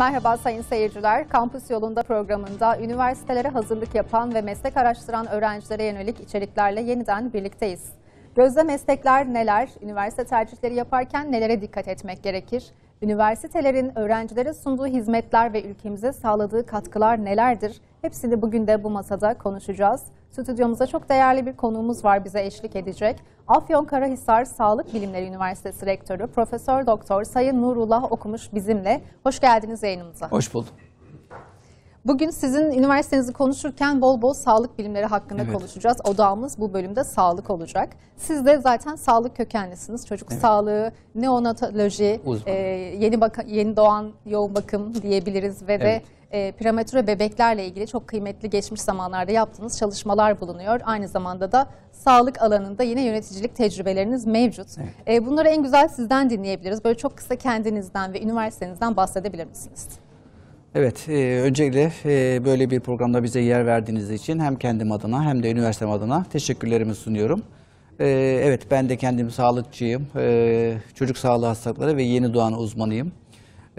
Merhaba sayın seyirciler. Kampüs Yolunda programında üniversitelere hazırlık yapan ve meslek araştıran öğrencilere yönelik içeriklerle yeniden birlikteyiz. Gözde meslekler neler? Üniversite tercihleri yaparken nelere dikkat etmek gerekir? Üniversitelerin öğrencilere sunduğu hizmetler ve ülkemize sağladığı katkılar nelerdir? Hepsini bugün de bu masada konuşacağız. Stüdyomuzda çok değerli bir konuğumuz var bize eşlik edecek. Afyon Karahisar Sağlık Bilimleri Üniversitesi Rektörü Profesör Doktor Sayın Nurullah Okumuş bizimle. Hoş geldiniz yayınımıza. Hoş bulduk. Bugün sizin üniversitenizi konuşurken bol bol sağlık bilimleri hakkında evet. konuşacağız. Odağımız bu bölümde sağlık olacak. Siz de zaten sağlık kökenlisiniz. Çocuk evet. sağlığı, neonatoloji, e, yeni, baka, yeni doğan yoğun bakım diyebiliriz ve evet. de e, prematüre bebeklerle ilgili çok kıymetli geçmiş zamanlarda yaptığınız çalışmalar bulunuyor. Aynı zamanda da sağlık alanında yine yöneticilik tecrübeleriniz mevcut. Evet. E, bunları en güzel sizden dinleyebiliriz. Böyle çok kısa kendinizden ve üniversitenizden bahsedebilir misiniz? Evet, e, öncelikle e, böyle bir programda bize yer verdiğiniz için hem kendim adına hem de üniversitem adına teşekkürlerimi sunuyorum. E, evet, ben de kendim sağlıkçıyım, e, çocuk sağlığı hastalıkları ve yeni doğan uzmanıyım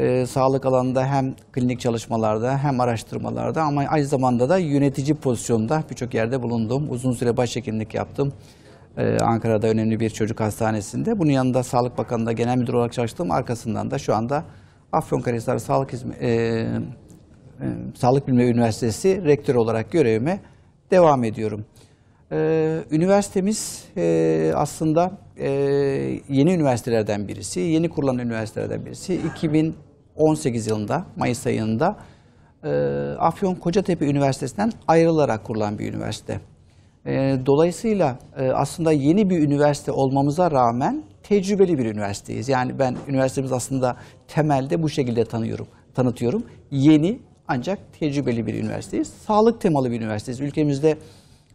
e, sağlık alanında hem klinik çalışmalarda hem araştırmalarda ama aynı zamanda da yönetici pozisyonda birçok yerde bulundum. Uzun süre başhekimlik yaptım. Ee, Ankara'da önemli bir çocuk hastanesinde. Bunun yanında Sağlık Bakanı'nda genel müdür olarak çalıştım. Arkasından da şu anda Afyonkarahisar Sağlık Hizme, e, e, Sağlık Bilimleri Üniversitesi rektörü olarak görevime devam ediyorum. Ee, üniversitemiz e, aslında e, yeni üniversitelerden birisi, yeni kurulan üniversitelerden birisi. 2000 18 yılında, Mayıs ayında e, Afyon Kocatepe Üniversitesi'nden ayrılarak kurulan bir üniversite. E, dolayısıyla e, aslında yeni bir üniversite olmamıza rağmen tecrübeli bir üniversiteyiz. Yani ben üniversitemiz aslında temelde bu şekilde tanıyorum, tanıtıyorum. Yeni ancak tecrübeli bir üniversiteyiz. Sağlık temalı bir üniversiteyiz. Ülkemizde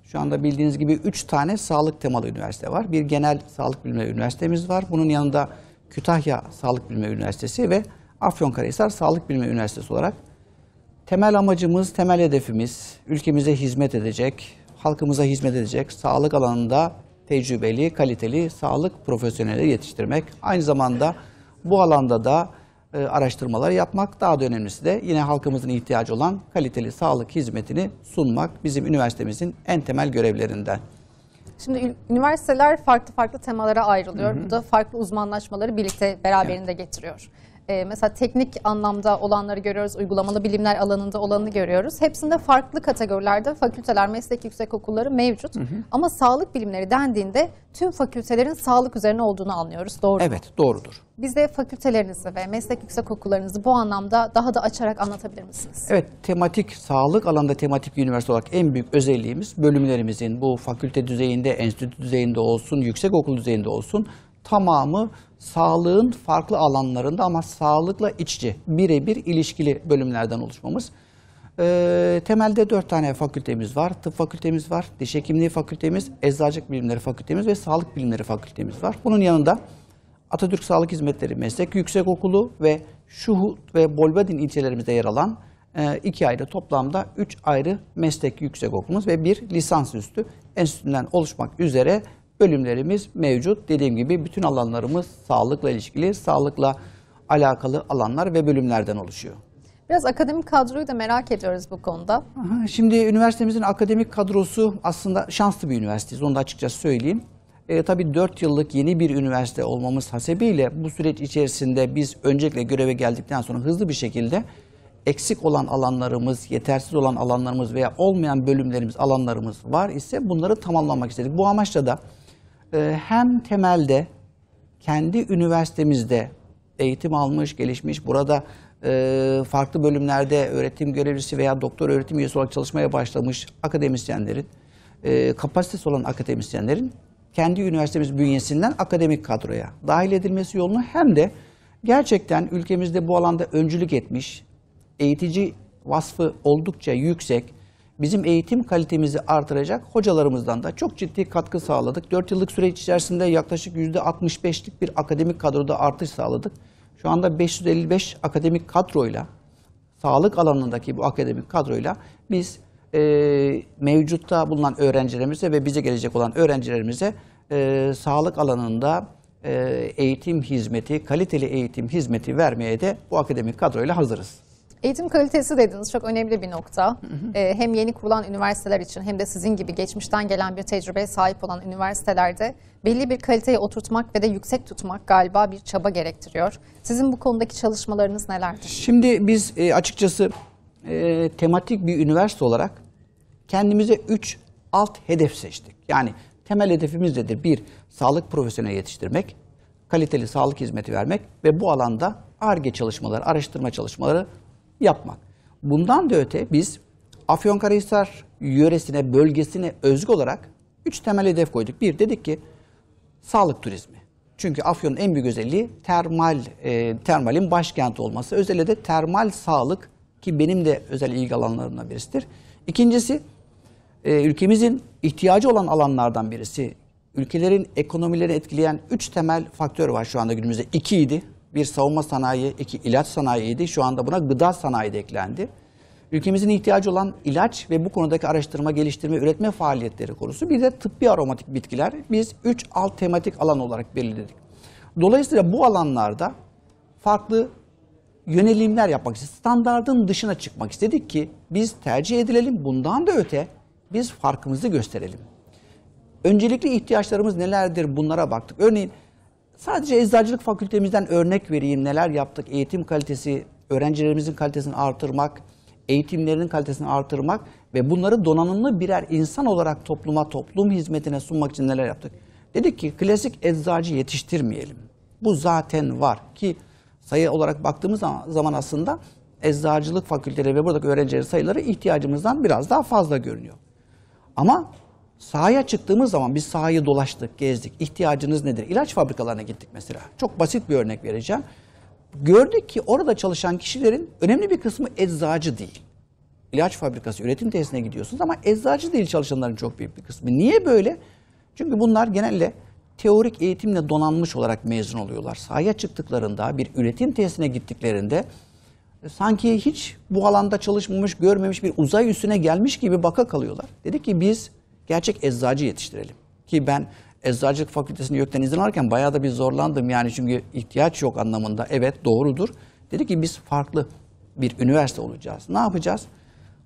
şu anda bildiğiniz gibi 3 tane sağlık temalı üniversite var. Bir genel sağlık bilimleri üniversitemiz var. Bunun yanında Kütahya Sağlık Bilimleri Üniversitesi ve Afyonkarahisar Sağlık Bilimi Üniversitesi olarak temel amacımız, temel hedefimiz ülkemize hizmet edecek, halkımıza hizmet edecek, sağlık alanında tecrübeli, kaliteli sağlık profesyonelleri yetiştirmek. Aynı zamanda bu alanda da e, araştırmalar yapmak, daha da önemlisi de yine halkımızın ihtiyacı olan kaliteli sağlık hizmetini sunmak bizim üniversitemizin en temel görevlerinden. Şimdi üniversiteler farklı farklı temalara ayrılıyor. Hı hı. Bu da farklı uzmanlaşmaları birlikte beraberinde evet. getiriyor e, mesela teknik anlamda olanları görüyoruz, uygulamalı bilimler alanında olanını görüyoruz. Hepsinde farklı kategorilerde fakülteler, meslek yüksekokulları mevcut. Hı hı. Ama sağlık bilimleri dendiğinde tüm fakültelerin sağlık üzerine olduğunu anlıyoruz. Doğru mu? Evet, doğrudur. Biz de fakültelerinizi ve meslek yüksekokullarınızı bu anlamda daha da açarak anlatabilir misiniz? Evet, tematik, sağlık alanında tematik üniversite olarak en büyük özelliğimiz bölümlerimizin bu fakülte düzeyinde, enstitü düzeyinde olsun, yüksekokul düzeyinde olsun tamamı sağlığın farklı alanlarında ama sağlıkla iç birebir ilişkili bölümlerden oluşmamız. E, temelde dört tane fakültemiz var. Tıp fakültemiz var, diş hekimliği fakültemiz, eczacılık bilimleri fakültemiz ve sağlık bilimleri fakültemiz var. Bunun yanında Atatürk Sağlık Hizmetleri Meslek Yüksekokulu ve Şuhut ve Bolbadin ilçelerimizde yer alan e, iki ayrı toplamda üç ayrı meslek yüksekokulumuz ve bir lisansüstü enstitünden oluşmak üzere bölümlerimiz mevcut. Dediğim gibi bütün alanlarımız sağlıkla ilişkili, sağlıkla alakalı alanlar ve bölümlerden oluşuyor. Biraz akademik kadroyu da merak ediyoruz bu konuda. Şimdi üniversitemizin akademik kadrosu aslında şanslı bir üniversiteyiz. Onu da açıkçası söyleyeyim. E, tabii 4 yıllık yeni bir üniversite olmamız hasebiyle bu süreç içerisinde biz öncelikle göreve geldikten sonra hızlı bir şekilde eksik olan alanlarımız, yetersiz olan alanlarımız veya olmayan bölümlerimiz, alanlarımız var ise bunları tamamlamak istedik. Bu amaçla da ee, hem temelde kendi üniversitemizde eğitim almış, gelişmiş, burada e, farklı bölümlerde öğretim görevlisi veya doktor öğretim üyesi olarak çalışmaya başlamış akademisyenlerin, e, kapasitesi olan akademisyenlerin kendi üniversitemiz bünyesinden akademik kadroya dahil edilmesi yolunu hem de gerçekten ülkemizde bu alanda öncülük etmiş, eğitici vasfı oldukça yüksek, bizim eğitim kalitemizi artıracak hocalarımızdan da çok ciddi katkı sağladık. 4 yıllık süreç içerisinde yaklaşık %65'lik bir akademik kadroda artış sağladık. Şu anda 555 akademik kadroyla, sağlık alanındaki bu akademik kadroyla biz e, mevcutta bulunan öğrencilerimize ve bize gelecek olan öğrencilerimize e, sağlık alanında e, eğitim hizmeti, kaliteli eğitim hizmeti vermeye de bu akademik kadroyla hazırız. Eğitim kalitesi dediniz çok önemli bir nokta. Hı hı. E, hem yeni kurulan üniversiteler için hem de sizin gibi geçmişten gelen bir tecrübeye sahip olan üniversitelerde belli bir kaliteyi oturtmak ve de yüksek tutmak galiba bir çaba gerektiriyor. Sizin bu konudaki çalışmalarınız nelerdir? Şimdi biz e, açıkçası e, tematik bir üniversite olarak kendimize 3 alt hedef seçtik. Yani temel hedefimiz nedir? Bir, sağlık profesyoneli yetiştirmek, kaliteli sağlık hizmeti vermek ve bu alanda ARGE çalışmaları, araştırma çalışmaları yapmak. Bundan da öte biz Afyonkarahisar yöresine, bölgesine özgü olarak üç temel hedef koyduk. Bir dedik ki sağlık turizmi. Çünkü Afyon'un en büyük özelliği termal, e, termalin başkenti olması. Özellikle de termal sağlık ki benim de özel ilgi alanlarımdan birisidir. İkincisi e, ülkemizin ihtiyacı olan alanlardan birisi. Ülkelerin ekonomilerini etkileyen üç temel faktör var şu anda günümüzde. İki bir savunma sanayi, iki ilaç sanayiydi. Şu anda buna gıda sanayi de eklendi. Ülkemizin ihtiyacı olan ilaç ve bu konudaki araştırma, geliştirme, üretme faaliyetleri konusu. Bir de tıbbi aromatik bitkiler. Biz üç alt tematik alan olarak belirledik. Dolayısıyla bu alanlarda farklı yönelimler yapmak istedik. Standartın dışına çıkmak istedik ki biz tercih edilelim. Bundan da öte biz farkımızı gösterelim. Öncelikli ihtiyaçlarımız nelerdir bunlara baktık. Örneğin Sadece eczacılık fakültemizden örnek vereyim neler yaptık. Eğitim kalitesi, öğrencilerimizin kalitesini artırmak, eğitimlerinin kalitesini artırmak ve bunları donanımlı birer insan olarak topluma, toplum hizmetine sunmak için neler yaptık. Dedik ki klasik eczacı yetiştirmeyelim. Bu zaten var ki sayı olarak baktığımız zaman aslında eczacılık fakülteleri ve buradaki öğrencilerin sayıları ihtiyacımızdan biraz daha fazla görünüyor. Ama Sahaya çıktığımız zaman biz sahayı dolaştık, gezdik. İhtiyacınız nedir? İlaç fabrikalarına gittik mesela. Çok basit bir örnek vereceğim. Gördük ki orada çalışan kişilerin önemli bir kısmı eczacı değil. İlaç fabrikası, üretim tesisine gidiyorsunuz ama eczacı değil çalışanların çok büyük bir kısmı. Niye böyle? Çünkü bunlar genelde teorik eğitimle donanmış olarak mezun oluyorlar. Sahaya çıktıklarında, bir üretim tesisine gittiklerinde e, sanki hiç bu alanda çalışmamış, görmemiş bir uzay üstüne gelmiş gibi baka kalıyorlar. Dedi ki biz gerçek eczacı yetiştirelim. Ki ben eczacılık fakültesini YÖK'ten izin alırken bayağı da bir zorlandım. Yani çünkü ihtiyaç yok anlamında. Evet doğrudur. Dedi ki biz farklı bir üniversite olacağız. Ne yapacağız?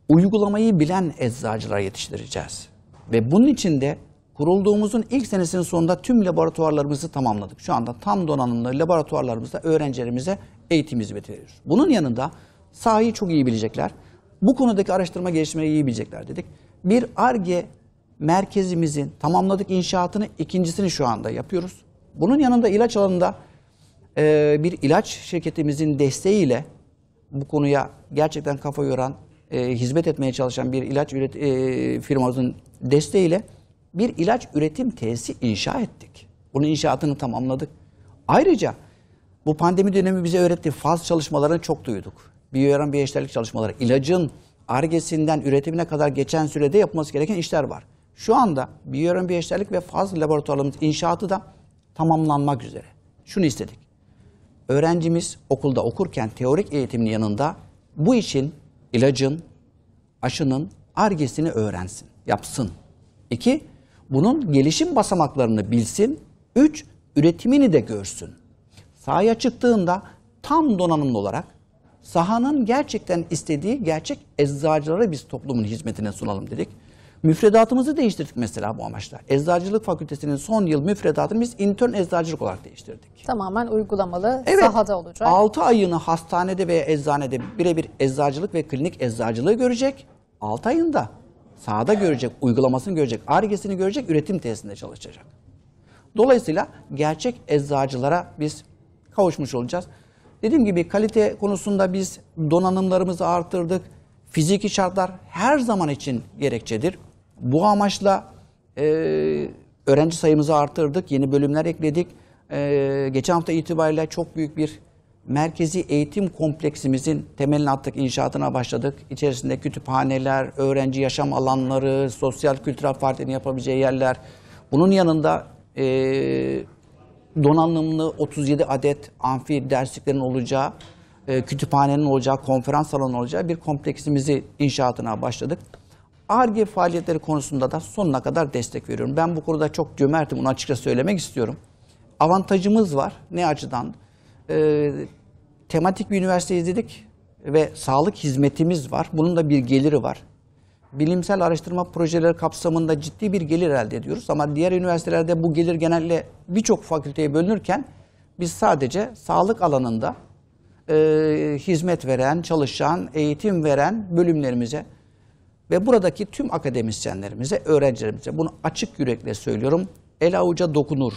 Uygulamayı bilen eczacılar yetiştireceğiz. Ve bunun için de kurulduğumuzun ilk senesinin sonunda tüm laboratuvarlarımızı tamamladık. Şu anda tam donanımlı laboratuvarlarımızda öğrencilerimize eğitim hizmeti veriyoruz. Bunun yanında sahayı çok iyi bilecekler. Bu konudaki araştırma gelişmeyi iyi bilecekler dedik. Bir ARGE merkezimizin tamamladık inşaatını ikincisini şu anda yapıyoruz. Bunun yanında ilaç alanında e, bir ilaç şirketimizin desteğiyle bu konuya gerçekten kafa yoran, e, hizmet etmeye çalışan bir ilaç üret e, firmamızın desteğiyle bir ilaç üretim tesisi inşa ettik. Bunun inşaatını tamamladık. Ayrıca bu pandemi dönemi bize öğretti. Faz çalışmalarını çok duyduk. Bir bir biyeşterlik çalışmaları, ilacın argesinden üretimine kadar geçen sürede yapılması gereken işler var. Şu anda biyoöğrenbiyeşlerlik ve faz laboratuvarımız inşaatı da tamamlanmak üzere. Şunu istedik. Öğrencimiz okulda okurken teorik eğitimin yanında bu için ilacın, aşının argesini öğrensin, yapsın. İki, bunun gelişim basamaklarını bilsin. Üç, üretimini de görsün. Sahaya çıktığında tam donanımlı olarak sahanın gerçekten istediği gerçek eczacıları biz toplumun hizmetine sunalım dedik. Müfredatımızı değiştirdik mesela bu amaçla. Eczacılık fakültesinin son yıl müfredatını biz intern eczacılık olarak değiştirdik. Tamamen uygulamalı evet, sahada olacak. 6 ayını hastanede veya eczanede birebir eczacılık ve klinik eczacılığı görecek. 6 ayında sahada görecek, uygulamasını görecek, argesini görecek, üretim tesisinde çalışacak. Dolayısıyla gerçek eczacılara biz kavuşmuş olacağız. Dediğim gibi kalite konusunda biz donanımlarımızı arttırdık. Fiziki şartlar her zaman için gerekçedir. Bu amaçla e, öğrenci sayımızı artırdık, yeni bölümler ekledik. E, geçen hafta itibariyle çok büyük bir merkezi eğitim kompleksimizin temelini attık, inşaatına başladık. İçerisinde kütüphaneler, öğrenci yaşam alanları, sosyal kültürel partilerin yapabileceği yerler. Bunun yanında e, donanımlı 37 adet amfi dersliklerin olacağı, e, kütüphanenin olacağı, konferans salonu olacağı bir kompleksimizi inşaatına başladık. ARGE faaliyetleri konusunda da sonuna kadar destek veriyorum. Ben bu konuda çok cömertim, bunu açıkça söylemek istiyorum. Avantajımız var. Ne açıdan? E, tematik bir üniversite izledik ve sağlık hizmetimiz var. Bunun da bir geliri var. Bilimsel araştırma projeleri kapsamında ciddi bir gelir elde ediyoruz. Ama diğer üniversitelerde bu gelir genelde birçok fakülteye bölünürken biz sadece sağlık alanında e, hizmet veren, çalışan, eğitim veren bölümlerimize ve buradaki tüm akademisyenlerimize, öğrencilerimize bunu açık yürekle söylüyorum. El avuca dokunur.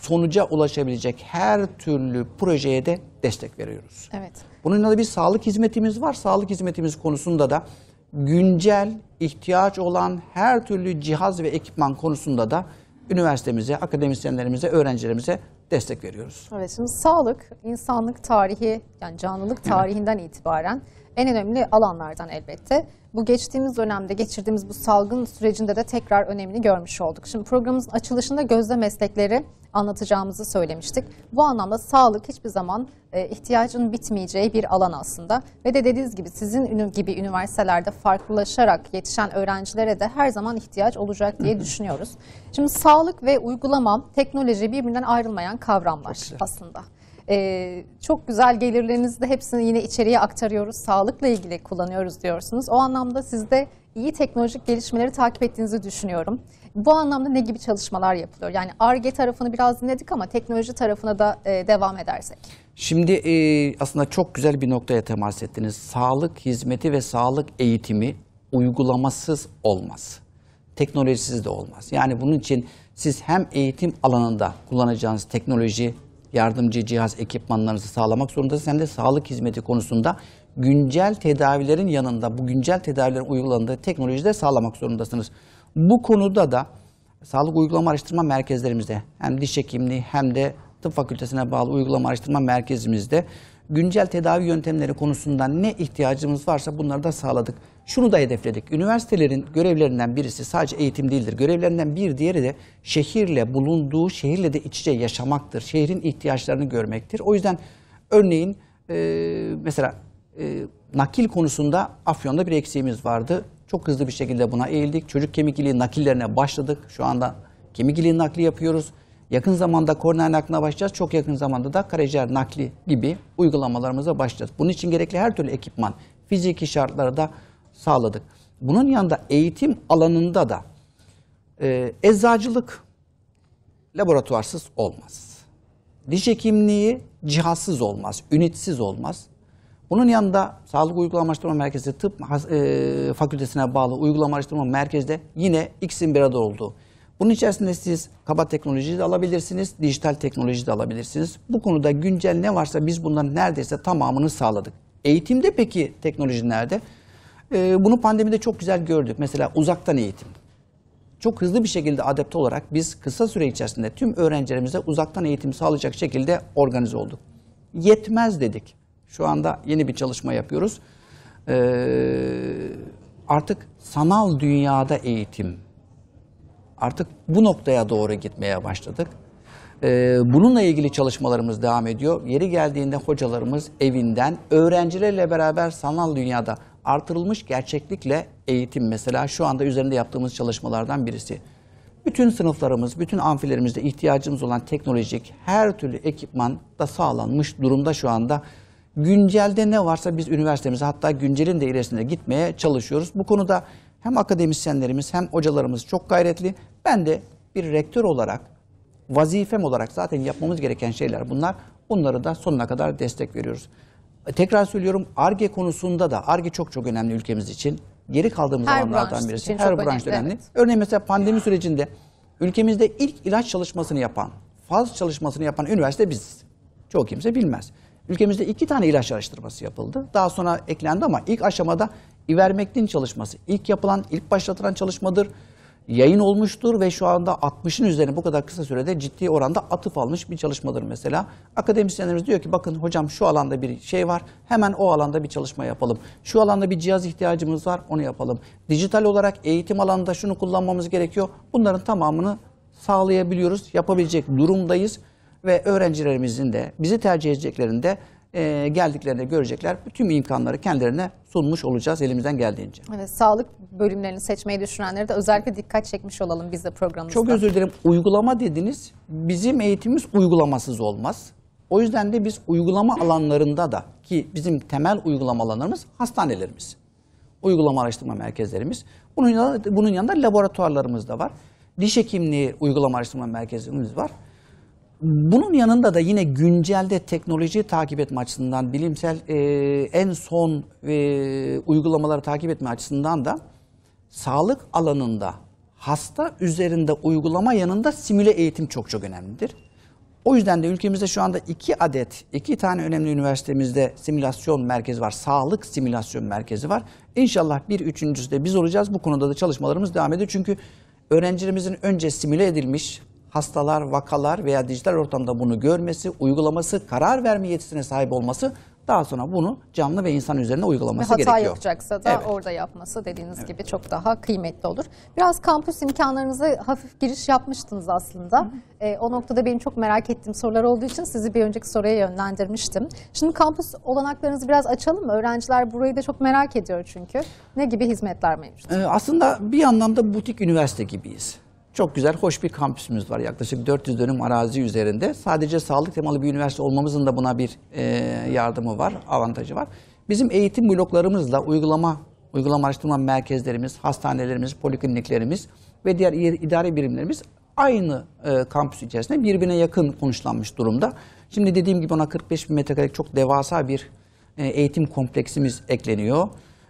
Sonuca ulaşabilecek her türlü projeye de destek veriyoruz. Evet. Bununla yanında bir sağlık hizmetimiz var. Sağlık hizmetimiz konusunda da güncel, ihtiyaç olan her türlü cihaz ve ekipman konusunda da üniversitemize, akademisyenlerimize, öğrencilerimize destek veriyoruz. Evet şimdi sağlık, insanlık tarihi yani canlılık tarihinden evet. itibaren en önemli alanlardan elbette. Bu geçtiğimiz dönemde geçirdiğimiz bu salgın sürecinde de tekrar önemini görmüş olduk. Şimdi programımızın açılışında gözde meslekleri anlatacağımızı söylemiştik. Bu anlamda sağlık hiçbir zaman e, ihtiyacın bitmeyeceği bir alan aslında. Ve de dediğiniz gibi sizin gibi üniversitelerde farklılaşarak yetişen öğrencilere de her zaman ihtiyaç olacak diye düşünüyoruz. Şimdi sağlık ve uygulama, teknoloji birbirinden ayrılmayan kavramlar aslında. E, çok güzel gelirlerinizi de hepsini yine içeriye aktarıyoruz. Sağlıkla ilgili kullanıyoruz diyorsunuz. O anlamda sizde iyi teknolojik gelişmeleri takip ettiğinizi düşünüyorum. Bu anlamda ne gibi çalışmalar yapılıyor? Yani ARGE tarafını biraz dinledik ama teknoloji tarafına da e, devam edersek. Şimdi e, aslında çok güzel bir noktaya temas ettiniz. Sağlık hizmeti ve sağlık eğitimi uygulamasız olmaz. Teknolojisiz de olmaz. Yani bunun için siz hem eğitim alanında kullanacağınız teknoloji yardımcı cihaz ekipmanlarınızı sağlamak zorundasınız. Sen de sağlık hizmeti konusunda güncel tedavilerin yanında bu güncel tedavilerin uygulandığı teknolojileri sağlamak zorundasınız. Bu konuda da sağlık uygulama araştırma merkezlerimizde hem diş hekimliği hem de tıp fakültesine bağlı uygulama araştırma merkezimizde güncel tedavi yöntemleri konusunda ne ihtiyacımız varsa bunları da sağladık. Şunu da hedefledik. Üniversitelerin görevlerinden birisi sadece eğitim değildir. Görevlerinden bir diğeri de şehirle bulunduğu şehirle de iç içe yaşamaktır. Şehrin ihtiyaçlarını görmektir. O yüzden örneğin e, mesela e, nakil konusunda Afyon'da bir eksiğimiz vardı. Çok hızlı bir şekilde buna eğildik. Çocuk kemik iliği nakillerine başladık. Şu anda kemik iliği nakli yapıyoruz. Yakın zamanda kornea nakline başlayacağız. Çok yakın zamanda da karaciğer nakli gibi uygulamalarımıza başlayacağız. Bunun için gerekli her türlü ekipman, fiziki şartlarda sağladık. Bunun yanında eğitim alanında da e, eczacılık laboratuvarsız olmaz. Diş hekimliği cihazsız olmaz, ünitsiz olmaz. Bunun yanında Sağlık Uygulama Araştırma Merkezi Tıp e, Fakültesine bağlı Uygulama Araştırma Merkezi'de yine ikisinin bir arada olduğu. Bunun içerisinde siz kaba teknolojiyi de alabilirsiniz, dijital teknolojiyi de alabilirsiniz. Bu konuda güncel ne varsa biz bunların neredeyse tamamını sağladık. Eğitimde peki teknoloji nerede? Ee, bunu pandemide çok güzel gördük. Mesela uzaktan eğitim. Çok hızlı bir şekilde adapte olarak biz kısa süre içerisinde tüm öğrencilerimize uzaktan eğitim sağlayacak şekilde organize olduk. Yetmez dedik. Şu anda yeni bir çalışma yapıyoruz. Ee, artık sanal dünyada eğitim. Artık bu noktaya doğru gitmeye başladık. Ee, bununla ilgili çalışmalarımız devam ediyor. Yeri geldiğinde hocalarımız evinden öğrencilerle beraber sanal dünyada artırılmış gerçeklikle eğitim mesela şu anda üzerinde yaptığımız çalışmalardan birisi. Bütün sınıflarımız, bütün amfilerimizde ihtiyacımız olan teknolojik her türlü ekipman da sağlanmış durumda şu anda. Güncelde ne varsa biz üniversitemize hatta güncelin de ilerisine gitmeye çalışıyoruz. Bu konuda hem akademisyenlerimiz hem hocalarımız çok gayretli. Ben de bir rektör olarak vazifem olarak zaten yapmamız gereken şeyler bunlar. Bunları da sonuna kadar destek veriyoruz tekrar söylüyorum ARGE konusunda da ARGE çok çok önemli ülkemiz için. Geri kaldığımız her alanlardan birisi. Her branş önemli. Evet. Örneğin mesela pandemi sürecinde ülkemizde ilk ilaç çalışmasını yapan, faz çalışmasını yapan üniversite biz. Çok kimse bilmez. Ülkemizde iki tane ilaç araştırması yapıldı. Daha sonra eklendi ama ilk aşamada ivermektin çalışması. ilk yapılan, ilk başlatılan çalışmadır yayın olmuştur ve şu anda 60'ın üzerine bu kadar kısa sürede ciddi oranda atıf almış bir çalışmadır mesela. Akademisyenlerimiz diyor ki bakın hocam şu alanda bir şey var hemen o alanda bir çalışma yapalım. Şu alanda bir cihaz ihtiyacımız var onu yapalım. Dijital olarak eğitim alanında şunu kullanmamız gerekiyor. Bunların tamamını sağlayabiliyoruz, yapabilecek durumdayız ve öğrencilerimizin de bizi tercih edeceklerinde e, geldiklerinde görecekler. tüm imkanları kendilerine sunmuş olacağız elimizden geldiğince. Evet, sağlık bölümlerini seçmeyi düşünenlere de özellikle dikkat çekmiş olalım biz de programımızda. Çok özür dilerim. Uygulama dediniz. Bizim eğitimimiz uygulamasız olmaz. O yüzden de biz uygulama alanlarında da ki bizim temel uygulama alanlarımız hastanelerimiz. Uygulama araştırma merkezlerimiz. Bunun yanında, bunun yanında laboratuvarlarımız da var. Diş hekimliği uygulama araştırma merkezimiz var. Bunun yanında da yine güncelde teknolojiyi takip etme açısından, bilimsel e, en son e, uygulamaları takip etme açısından da sağlık alanında hasta üzerinde uygulama yanında simüle eğitim çok çok önemlidir. O yüzden de ülkemizde şu anda iki adet, iki tane önemli üniversitemizde simülasyon merkezi var. Sağlık simülasyon merkezi var. İnşallah bir üçüncüsü de biz olacağız. Bu konuda da çalışmalarımız devam ediyor. Çünkü öğrencilerimizin önce simüle edilmiş, hastalar, vakalar veya dijital ortamda bunu görmesi, uygulaması, karar verme yetisine sahip olması daha sonra bunu canlı ve insan üzerine uygulaması hata gerekiyor. Hata yapacaksa da evet. orada yapması dediğiniz evet. gibi çok daha kıymetli olur. Biraz kampüs imkanlarınıza hafif giriş yapmıştınız aslında. Hı hı. E, o noktada benim çok merak ettiğim sorular olduğu için sizi bir önceki soruya yönlendirmiştim. Şimdi kampüs olanaklarınızı biraz açalım mı? Öğrenciler burayı da çok merak ediyor çünkü. Ne gibi hizmetler mevcut? E, aslında bir anlamda butik üniversite gibiyiz. Çok güzel, hoş bir kampüsümüz var. Yaklaşık 400 dönüm arazi üzerinde. Sadece sağlık temalı bir üniversite olmamızın da buna bir e, yardımı var, avantajı var. Bizim eğitim bloklarımızla uygulama, uygulama araştırma merkezlerimiz, hastanelerimiz, polikliniklerimiz ve diğer idari birimlerimiz aynı e, kampüs içerisinde birbirine yakın konuşlanmış durumda. Şimdi dediğim gibi ona 45 bin metrekarelik çok devasa bir e, eğitim kompleksimiz ekleniyor.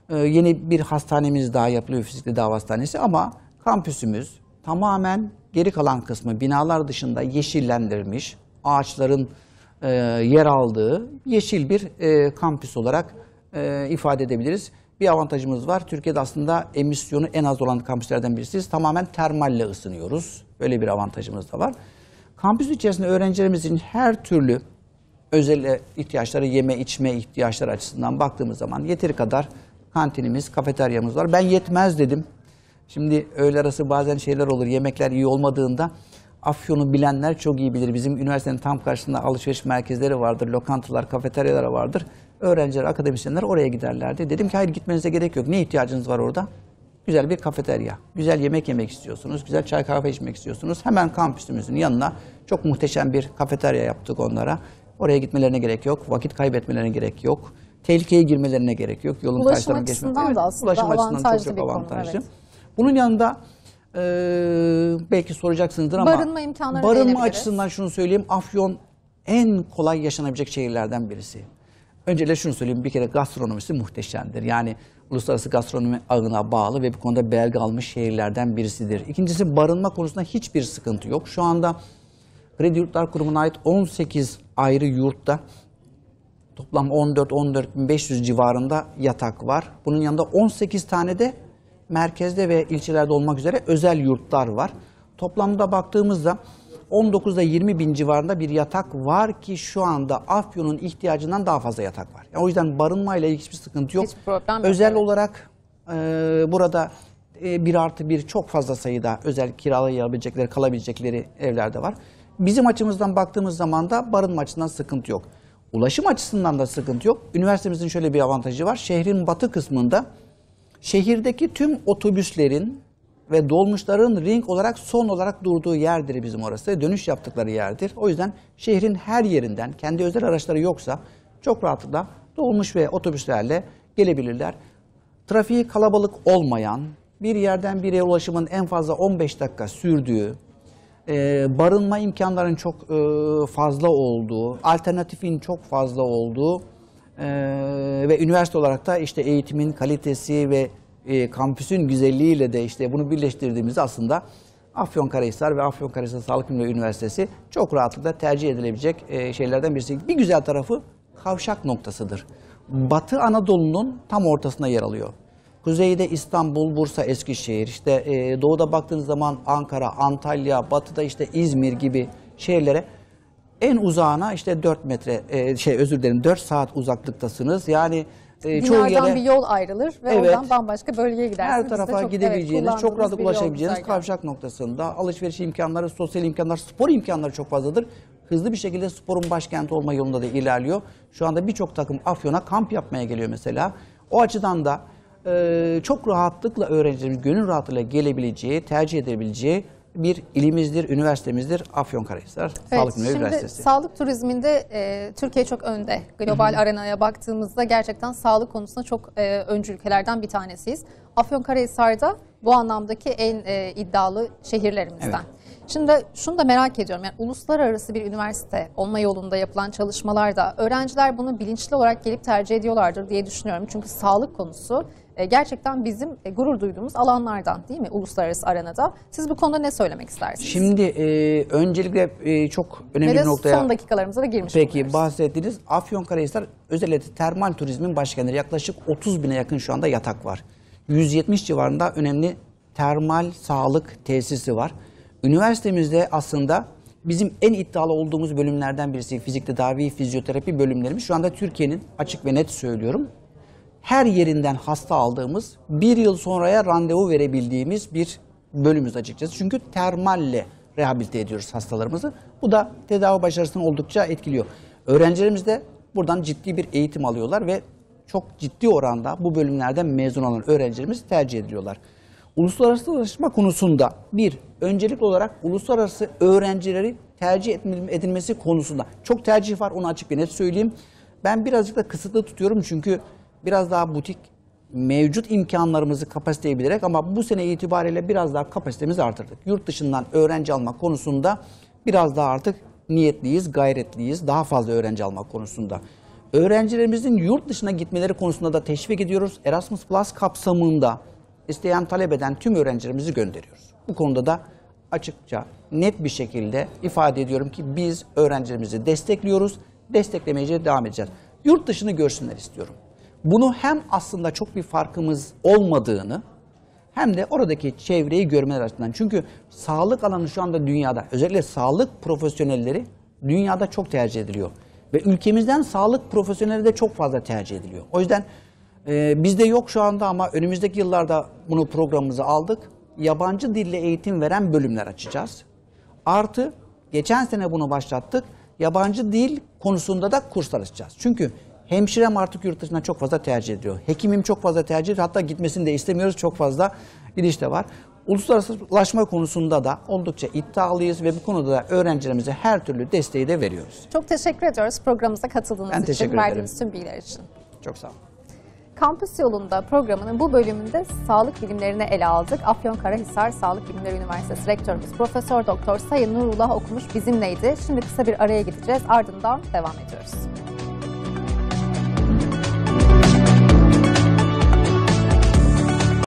E, yeni bir hastanemiz daha yapılıyor fizikli dava hastanesi ama kampüsümüz, tamamen geri kalan kısmı binalar dışında yeşillendirilmiş, ağaçların e, yer aldığı yeşil bir e, kampüs olarak e, ifade edebiliriz. Bir avantajımız var. Türkiye'de aslında emisyonu en az olan kampüslerden birisiyiz. Tamamen termalle ısınıyoruz. Böyle bir avantajımız da var. Kampüs içerisinde öğrencilerimizin her türlü özel ihtiyaçları, yeme içme ihtiyaçları açısından baktığımız zaman yeteri kadar kantinimiz, kafeteryamız var. Ben yetmez dedim. Şimdi öğle arası bazen şeyler olur. Yemekler iyi olmadığında Afyon'u bilenler çok iyi bilir. Bizim üniversitenin tam karşısında alışveriş merkezleri vardır, lokantalar, kafeteryalar vardır. Öğrenciler, akademisyenler oraya giderlerdi. Dedim ki hayır gitmenize gerek yok. Ne ihtiyacınız var orada? Güzel bir kafeterya. Güzel yemek yemek istiyorsunuz, güzel çay kahve içmek istiyorsunuz. Hemen kampüsümüzün yanına çok muhteşem bir kafeterya yaptık onlara. Oraya gitmelerine gerek yok, vakit kaybetmelerine gerek yok. Tehlikeye girmelerine gerek yok. Yolun ulaşım açısından geçmek. da aslında ulaşım avantajlı açısından çok, çok avantajlı. Konu, evet. Bunun yanında e, belki soracaksınızdır ama barınma imkanları barınma açısından şunu söyleyeyim. Afyon en kolay yaşanabilecek şehirlerden birisi. Öncelikle şunu söyleyeyim bir kere gastronomisi muhteşemdir. Yani uluslararası gastronomi ağına bağlı ve bu konuda belge almış şehirlerden birisidir. İkincisi barınma konusunda hiçbir sıkıntı yok. Şu anda Kredi Yurtlar Kurumu'na ait 18 ayrı yurtta toplam 14-14.500 civarında yatak var. Bunun yanında 18 tane de merkezde ve ilçelerde olmak üzere özel yurtlar var. Toplamda baktığımızda 19'da 20 bin civarında bir yatak var ki şu anda Afyon'un ihtiyacından daha fazla yatak var. Yani o yüzden barınmayla ilgili hiçbir sıkıntı yok. Hiç problem özel yok. olarak e, burada e, bir artı bir çok fazla sayıda özel kiralayabilecekleri, kalabilecekleri evlerde var. Bizim açımızdan baktığımız zaman da barınma açısından sıkıntı yok. Ulaşım açısından da sıkıntı yok. Üniversitemizin şöyle bir avantajı var. Şehrin batı kısmında şehirdeki tüm otobüslerin ve dolmuşların ring olarak son olarak durduğu yerdir bizim orası. Dönüş yaptıkları yerdir. O yüzden şehrin her yerinden kendi özel araçları yoksa çok rahatlıkla dolmuş ve otobüslerle gelebilirler. Trafiği kalabalık olmayan, bir yerden bir yere ulaşımın en fazla 15 dakika sürdüğü, e, barınma imkanlarının çok e, fazla olduğu, alternatifin çok fazla olduğu ee, ve üniversite olarak da işte eğitimin kalitesi ve e, kampüsün güzelliğiyle de işte bunu birleştirdiğimizde aslında Afyonkarahisar ve Afyonkarahisar Sağlık Bilimleri Üniversitesi çok rahatlıkla tercih edilebilecek e, şeylerden birisi. Bir güzel tarafı kavşak noktasıdır. Batı Anadolu'nun tam ortasına yer alıyor. Kuzeyde İstanbul, Bursa, Eskişehir, işte e, doğuda baktığınız zaman Ankara, Antalya, batıda işte İzmir gibi şehirlere en uzağına işte 4 metre e, şey özür dilerim 4 saat uzaklıktasınız. Yani e, çoğu yere bir yol ayrılır ve Evet. oradan bambaşka bölgeye gidersiniz. her tarafa çok, gidebileceğiniz, evet, çok rahat ulaşabileceğiniz kavşak noktasında alışveriş imkanları, sosyal imkanlar, spor imkanları çok fazladır. Hızlı bir şekilde sporun başkenti olma yolunda da ilerliyor. Şu anda birçok takım Afyon'a kamp yapmaya geliyor mesela. O açıdan da e, çok rahatlıkla öğrencilerimiz gönül rahatlığıyla gelebileceği, tercih edebileceği bir ilimizdir, üniversitemizdir Afyonkarahisar evet, Sağlık Şimdi Üniversitesi. Sağlık turizminde e, Türkiye çok önde. Global Hı-hı. arenaya baktığımızda gerçekten sağlık konusunda çok e, öncü ülkelerden bir tanesiyiz. Afyonkarahisar'da bu anlamdaki en e, iddialı şehirlerimizden. Evet. Şimdi şunu da merak ediyorum. Yani uluslararası bir üniversite olma yolunda yapılan çalışmalarda öğrenciler bunu bilinçli olarak gelip tercih ediyorlardır diye düşünüyorum. Çünkü sağlık konusu e, gerçekten bizim e, gurur duyduğumuz alanlardan değil mi uluslararası arenada? Siz bu konuda ne söylemek istersiniz? Şimdi e, öncelikle e, çok önemli Ve bir noktaya... son dakikalarımıza da girmiş Peki oluyoruz. bahsettiğiniz Afyonkarahisar özellikle termal turizmin başkentleri yaklaşık 30 bine yakın şu anda yatak var. 170 civarında önemli termal sağlık tesisi var. Üniversitemizde aslında bizim en iddialı olduğumuz bölümlerden birisi fizik tedavi, fizyoterapi bölümlerimiz. Şu anda Türkiye'nin açık ve net söylüyorum her yerinden hasta aldığımız, bir yıl sonraya randevu verebildiğimiz bir bölümümüz açıkçası. Çünkü termalle rehabilite ediyoruz hastalarımızı. Bu da tedavi başarısını oldukça etkiliyor. Öğrencilerimiz de buradan ciddi bir eğitim alıyorlar ve çok ciddi oranda bu bölümlerden mezun olan öğrencilerimiz tercih ediliyorlar. Uluslararası çalışma konusunda bir, öncelikli olarak uluslararası öğrencileri tercih edilmesi konusunda çok tercih var onu açık bir net söyleyeyim. Ben birazcık da kısıtlı tutuyorum çünkü biraz daha butik mevcut imkanlarımızı kapasiteye bilerek ama bu sene itibariyle biraz daha kapasitemizi artırdık. Yurt dışından öğrenci almak konusunda biraz daha artık niyetliyiz, gayretliyiz. Daha fazla öğrenci almak konusunda. Öğrencilerimizin yurt dışına gitmeleri konusunda da teşvik ediyoruz. Erasmus Plus kapsamında isteyen talep eden tüm öğrencilerimizi gönderiyoruz. Bu konuda da açıkça net bir şekilde ifade ediyorum ki biz öğrencilerimizi destekliyoruz. Desteklemeye devam edeceğiz. Yurt dışını görsünler istiyorum. Bunu hem aslında çok bir farkımız olmadığını hem de oradaki çevreyi görmeler açısından. Çünkü sağlık alanı şu anda dünyada özellikle sağlık profesyonelleri dünyada çok tercih ediliyor. Ve ülkemizden sağlık profesyonelleri de çok fazla tercih ediliyor. O yüzden e, bizde yok şu anda ama önümüzdeki yıllarda bunu programımıza aldık. Yabancı dille eğitim veren bölümler açacağız. Artı geçen sene bunu başlattık. Yabancı dil konusunda da kurslar açacağız. Çünkü Hemşirem artık yurt dışından çok fazla tercih ediyor. Hekimim çok fazla tercih ediyor. Hatta gitmesini de istemiyoruz. Çok fazla giriş de var. Uluslararasılaşma konusunda da oldukça iddialıyız ve bu konuda da öğrencilerimize her türlü desteği de veriyoruz. Çok teşekkür ediyoruz programımıza katıldığınız ben için, verdiğiniz tüm bilgiler için. Çok sağ olun. Kampüs yolunda programının bu bölümünde sağlık bilimlerine ele aldık. Afyon Karahisar Sağlık Bilimleri Üniversitesi Rektörümüz Profesör Doktor Sayın Nurullah Okumuş bizimleydi. Şimdi kısa bir araya gideceğiz ardından devam ediyoruz.